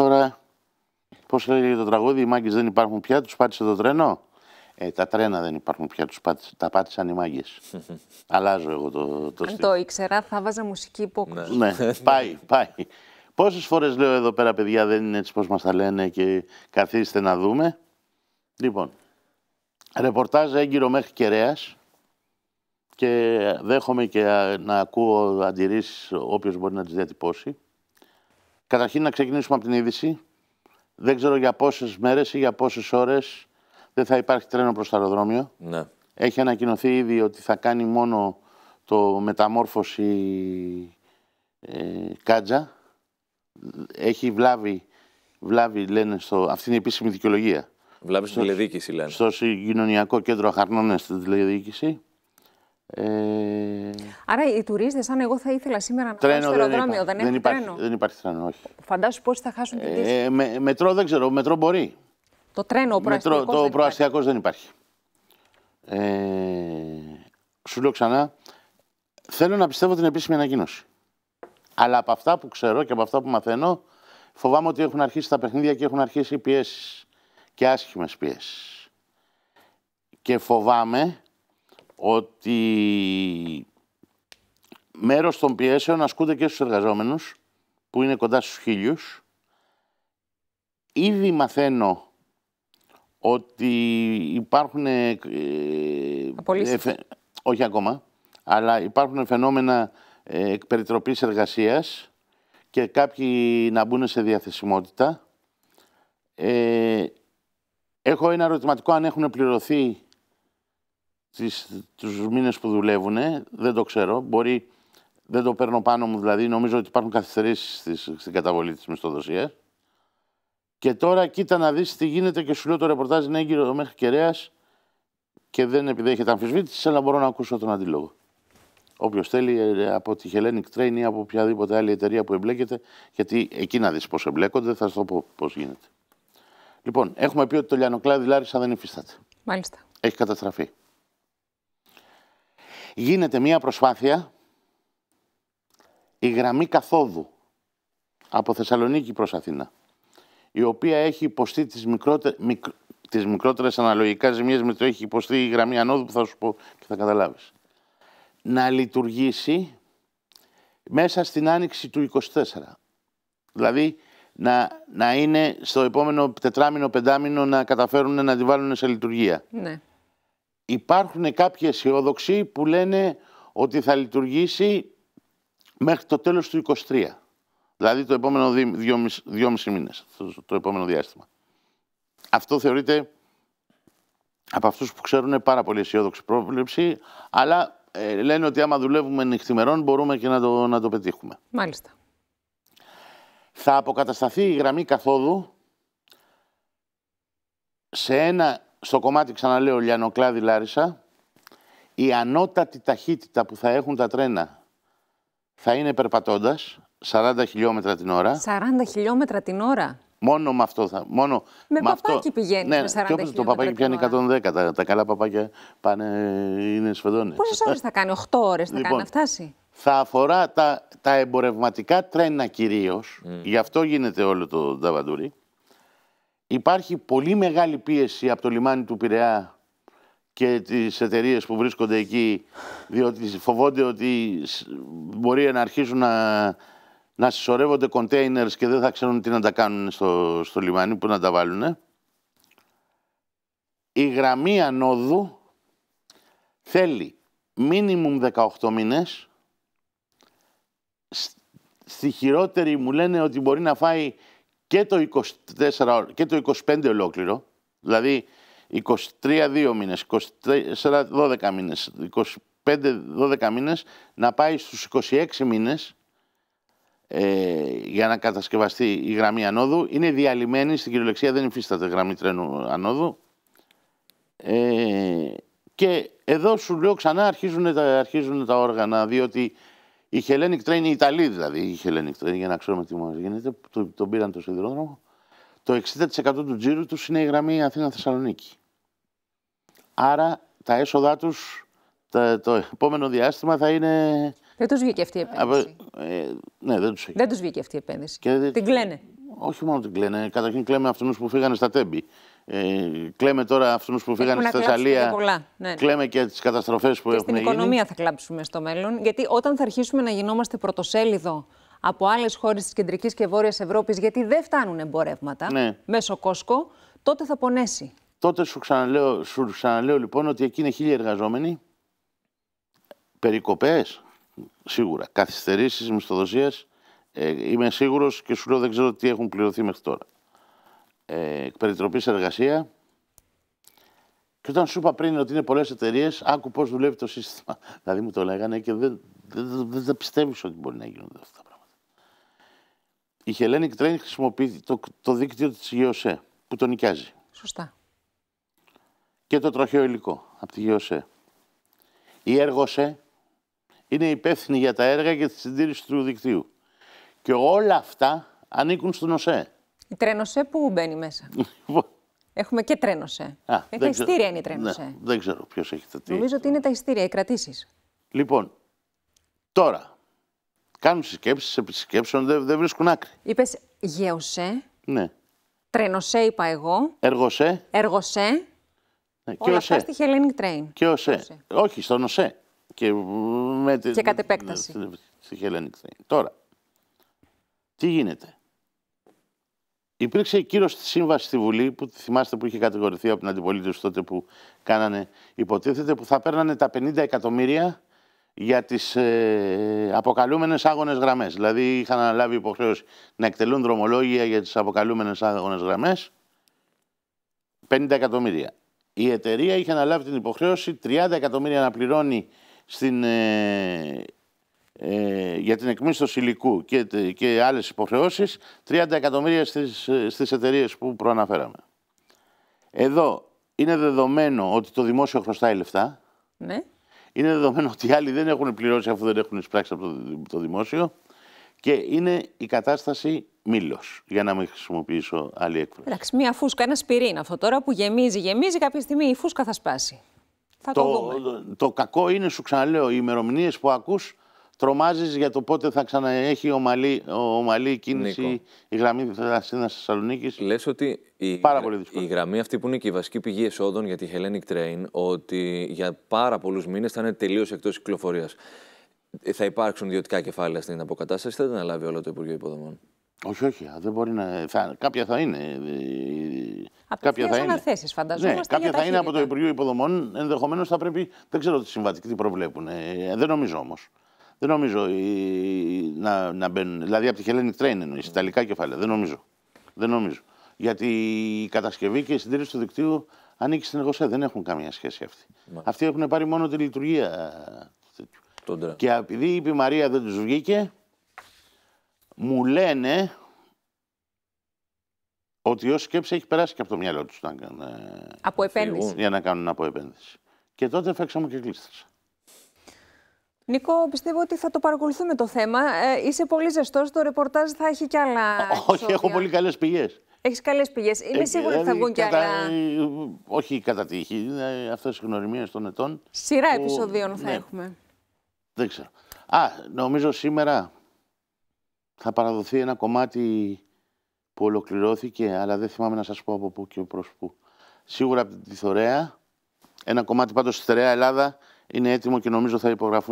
τώρα, πώς λέγεται το τραγούδι, οι μάγκες δεν υπάρχουν πια, τους πάτησε το τρένο. Ε, τα τρένα δεν υπάρχουν πια, τους τα πάτησαν οι μάγκες. Αλλάζω εγώ το, το Αν το ήξερα, θα βάζα μουσική υπόκριση. ναι, ναι. πάει, πάει. Πόσες φορές λέω εδώ πέρα, παιδιά, δεν είναι έτσι πώ μας τα λένε και καθίστε να δούμε. Λοιπόν, ρεπορτάζ έγκυρο μέχρι κεραίας και δέχομαι και να ακούω αντιρρήσεις όποιος μπορεί να τις διατυπώσει. Καταρχήν να ξεκινήσουμε από την είδηση. Δεν ξέρω για πόσες μέρες ή για πόσες ώρες δεν θα υπάρχει τρένο προς το αεροδρόμιο. Ναι. Έχει ανακοινωθεί ήδη ότι θα κάνει μόνο το μεταμόρφωση ε, κάτζα. Έχει βλάβει, βλάβη λένε, στο, αυτή είναι η επίσημη δικαιολογία. Βλάβη στην τηλεδιοίκηση λένε. Στο συγκοινωνιακό κέντρο Αχαρνώνες στην τηλεδιοίκηση. Ε... Άρα οι τουρίστες, αν εγώ θα ήθελα σήμερα να πάω στο αεροδρόμιο, δεν, δεν, υπάρχει τρένο. Δεν υπάρχει τρένο, όχι. Φαντάσου πώ θα χάσουν την πτήση. Ε, με, μετρό δεν ξέρω, μετρό μπορεί. Το τρένο, ο προαστιακό. Το προαστιακός δεν υπάρχει. Ε, σου λέω ξανά, θέλω να πιστεύω την επίσημη ανακοίνωση. Αλλά από αυτά που ξέρω και από αυτά που μαθαίνω, φοβάμαι ότι έχουν αρχίσει τα παιχνίδια και έχουν αρχίσει οι πιέσεις. Και άσχημες πιέσεις. Και φοβάμαι ότι μέρος των πιέσεων ασκούνται και στους εργαζόμενους που είναι κοντά στους χίλιους. Ήδη μαθαίνω ότι υπάρχουν... Ε, όχι ακόμα, αλλά υπάρχουν φαινόμενα ε, περιτροπής εργασίας και κάποιοι να μπουν σε διαθεσιμότητα. Ε, έχω ένα ερωτηματικό αν έχουν πληρωθεί τις, τους μήνες που δουλεύουν, δεν το ξέρω, μπορεί, δεν το παίρνω πάνω μου, δηλαδή νομίζω ότι υπάρχουν καθυστερήσεις στην καταβολή της μισθοδοσίας. Και τώρα κοίτα να δεις τι γίνεται και σου λέω το ρεπορτάζ είναι έγκυρο μέχρι κεραίας και δεν επιδέχεται αμφισβήτηση, αλλά μπορώ να ακούσω τον αντίλογο. Όποιος θέλει ε, ε, από τη Hellenic Train ή από οποιαδήποτε άλλη εταιρεία που εμπλέκεται, γιατί εκεί να δεις πώς εμπλέκονται, θα σου το πω πώς γίνεται. Λοιπόν, έχουμε πει ότι το λιανοκλάδι Λάρισα δεν υφίσταται. Μάλιστα. Έχει καταστραφεί γίνεται μία προσπάθεια η γραμμή καθόδου από Θεσσαλονίκη προς Αθήνα, η οποία έχει υποστεί τις, μικρότε... μικ... τις μικρότερες αναλογικά ζημίες με το έχει υποστεί η γραμμή ανόδου που θα σου πω και θα καταλάβεις. Να λειτουργήσει μέσα στην άνοιξη του 24. Δηλαδή να, να είναι στο επόμενο τετράμινο, πεντάμινο να καταφέρουν να τη βάλουν σε λειτουργία. Ναι υπάρχουν κάποιοι αισιόδοξοι που λένε ότι θα λειτουργήσει μέχρι το τέλος του 23. Δηλαδή το επόμενο δύο μισή μήνες, το, επόμενο διάστημα. Αυτό θεωρείται από αυτούς που ξέρουν πάρα πολύ αισιόδοξη πρόβλεψη, αλλά ε, λένε ότι άμα δουλεύουμε νυχθημερών μπορούμε και να το, να το πετύχουμε. Μάλιστα. Θα αποκατασταθεί η γραμμή καθόδου σε ένα στο κομμάτι, ξαναλέω, Λιανοκλάδη Λάρισα, η ανώτατη ταχύτητα που θα έχουν τα τρένα θα είναι περπατώντας, 40 χιλιόμετρα την ώρα. 40 χιλιόμετρα την ώρα. Μόνο με αυτό θα. Μόνο με, με παπάκι αυτό... πηγαίνει. Ναι, με 40 και όπως το παπάκι πιάνει 110. Τα, τα καλά παπάκια πάνε, είναι σφεδόνες. Πόσες ώρες θα κάνει, 8 ώρες θα λοιπόν, κάνει να φτάσει. Θα αφορά τα, τα εμπορευματικά τρένα κυρίως. Mm. Γι' αυτό γίνεται όλο το νταβαντούρι. Υπάρχει πολύ μεγάλη πίεση από το λιμάνι του Πειραιά και τις εταιρείες που βρίσκονται εκεί, διότι φοβόνται ότι μπορεί να αρχίσουν να, να συσσωρεύονται containers και δεν θα ξέρουν τι να τα κάνουν στο, στο λιμάνι, που να τα βάλουν. Η γραμμή ανόδου θέλει μίνιμουμ 18 μήνες. Στη χειρότερη μου λένε ότι μπορεί να φάει και το, 24, και το 25 ολόκληρο, δηλαδή 23 2 μήνες, 24 12 μήνες, 25 12 μήνες, να πάει στους 26 μήνες ε, για να κατασκευαστεί η γραμμή ανόδου. Είναι διαλυμένη, στην κυριολεξία δεν υφίσταται γραμμή τρένου ανόδου. Ε, και εδώ σου λέω ξανά αρχίζουν τα, αρχίζουν τα όργανα, διότι η Hellenic Train, η Ιταλή δηλαδή, η Hellenic Train, για να ξέρουμε τι μας γίνεται, τον πήραν το σιδηρόδρομο. Το 60% του τζίρου τους είναι η γραμμή Αθήνα-Θεσσαλονίκη. Άρα τα έσοδά τους το επόμενο διάστημα θα είναι. Δεν τους βγήκε αυτή η επένδυση. Ε, ε, ναι, δεν τους δεν βγήκε αυτή η επένδυση. Και... Την κλαίνε. Όχι μόνο την κλαίνε. Καταρχήν κλαίμε αυτούς που φύγανε στα τέμπη. Ε, κλαίμε τώρα αυτούς που φύγαν στη Θεσσαλία. Ναι. Κλαίμε και τις καταστροφές που και έχουν στην γίνει. Στην οικονομία θα κλάψουμε στο μέλλον. Γιατί όταν θα αρχίσουμε να γινόμαστε πρωτοσέλιδο από άλλες χώρες της κεντρικής και βόρειας Ευρώπης, γιατί δεν φτάνουν εμπορεύματα ναι. μέσω Κόσκο, τότε θα πονέσει. Τότε σου ξαναλέω, σου ξαναλέω λοιπόν ότι εκεί είναι χίλιοι εργαζόμενοι. Περικοπές, σίγουρα. Καθυστερήσεις μισθοδοσία. Ε, είμαι σίγουρος και σου λέω δεν ξέρω τι έχουν πληρωθεί μέχρι τώρα ε, εργασία. Και όταν σου είπα πριν ότι είναι πολλές εταιρείες, άκου πώς δουλεύει το σύστημα. δηλαδή μου το λέγανε και δεν, δεν, δεν, δεν πιστεύεις ότι μπορεί να γίνονται αυτά τα πράγματα. Η Hellenic Train χρησιμοποιεί το, το δίκτυο της ΓΕΟΣΕ e που το νοικιάζει. Σωστά. Και το τροχαίο υλικό από τη ΓΕΟΣΕ. E. Η ΕΡΓΟΣΕ είναι υπεύθυνη για τα έργα και τη συντήρηση του δικτύου. Και όλα αυτά ανήκουν στον ΟΣΕ. Η τρένοσέ που μπαίνει μέσα. Έχουμε και τρένοσέ. είναι τα είναι η τρένοσέ. Ναι, δεν ξέρω ποιος έχει τα τι. Νομίζω ότι είναι τα ιστήρια, οι κρατήσεις. Λοιπόν, τώρα. Κάνουν συσκέψεις, επί συσκέψεων δεν, δεν βρίσκουν άκρη. Είπες γεωσέ. Ναι. είπα εγώ. Εργοσέ. Εργοσέ. Ναι, και Όλα οσέ. αυτά στη Hellenic Train. Και Όχι, στον οσέ. Και, ε, με, και κατ' επέκταση. Στη Hellenic Train. Τώρα, τι γίνεται. Υπήρξε εκείνο της σύμβασης στη Βουλή που θυμάστε που είχε κατηγορηθεί από την αντιπολίτευση τότε που κάνανε, υποτίθεται, που θα παίρνανε τα 50 εκατομμύρια για τις ε, αποκαλούμενες άγονες γραμμές. Δηλαδή είχαν αναλάβει υποχρέωση να εκτελούν δρομολόγια για τις αποκαλούμενες άγονες γραμμές. 50 εκατομμύρια. Η εταιρεία είχε αναλάβει την υποχρέωση 30 εκατομμύρια να πληρώνει στην ε, ε, για την εκμίσθωση υλικού και, και άλλες υποχρεώσεις 30 εκατομμύρια στις, στις εταιρείες που προαναφέραμε. Εδώ είναι δεδομένο ότι το δημόσιο χρωστάει λεφτά. Ναι. Είναι δεδομένο ότι οι άλλοι δεν έχουν πληρώσει αφού δεν έχουν εισπράξει από το, δημόσιο. Και είναι η κατάσταση μήλος, για να μην χρησιμοποιήσω άλλη έκφραση. Εντάξει, μία φούσκα, ένα πυρήνα αυτό τώρα που γεμίζει, γεμίζει. Κάποια στιγμή η φούσκα θα σπάσει. Θα το, το, δούμε. το, το κακό είναι, σου ξαναλέω, οι ημερομηνίες που ακούς Τρομάζεις για το πότε θα ξαναέχει ομαλή, ομαλή κίνηση Νίκο. η γραμμή Αθήνα Θεσσαλονίκης. Λες ότι η, πάρα πολύ η γραμμή αυτή που είναι και η βασική πηγή εσόδων για τη Hellenic Train, ότι για πάρα πολλούς μήνες θα είναι τελείως εκτός κυκλοφορίας. Ε, θα υπάρξουν ιδιωτικά κεφάλαια στην αποκατάσταση, θα την αναλάβει όλο το Υπουργείο Υποδομών. Όχι, όχι. Δεν μπορεί να... θα... Κάποια θα είναι. Ε, ε, από κάποια θα είναι. Θέσεις, ναι, κάποια θα είναι από το Υπουργείο Υποδομών. Ενδεχομένως θα πρέπει. Δεν ξέρω τι συμβατικοί τι προβλέπουν. Ε, δεν νομίζω όμως. Δεν νομίζω η, να, να μπαίνουν. Δηλαδή από τη Hellenic Train εννοείς, Ιταλικά κεφάλαια. Δεν νομίζω. Δεν νομίζω. Γιατί η κατασκευή και η συντήρηση του δικτύου ανήκει στην ΕΓΟΣΕ. Δεν έχουν καμία σχέση αυτοί. Ναι. Αυτοί έχουν πάρει μόνο τη λειτουργία του Και επειδή η Μαρία δεν τους βγήκε, μου λένε ότι ως σκέψη έχει περάσει και από το μυαλό τους. Ε, από επένδυση. Για να κάνουν από επένδυση. Και τότε φέξαμε και κλείστησα. Νικό, πιστεύω ότι θα το παρακολουθούμε το θέμα. Ε, είσαι πολύ ζεστός. Το ρεπορτάζ θα έχει κι άλλα. Όχι, έχω πολύ καλές πηγές. Έχεις καλές πηγές. Είναι ε, ότι θα δηλαδή, βγουν κι άλλα. Ε, όχι κατά τύχη. Είναι αυτές οι γνωριμίες των ετών. Σειρά που... επεισοδίων θα ναι. έχουμε. Δεν ξέρω. Α, νομίζω σήμερα θα παραδοθεί ένα κομμάτι που ολοκληρώθηκε, αλλά δεν θυμάμαι να σας πω από πού και προς πού. Σίγουρα από τη Θωρέα, ένα κομμάτι πάντως στη Θωρέα Ελλάδα είναι έτοιμο και νομίζω θα υπογραφούν.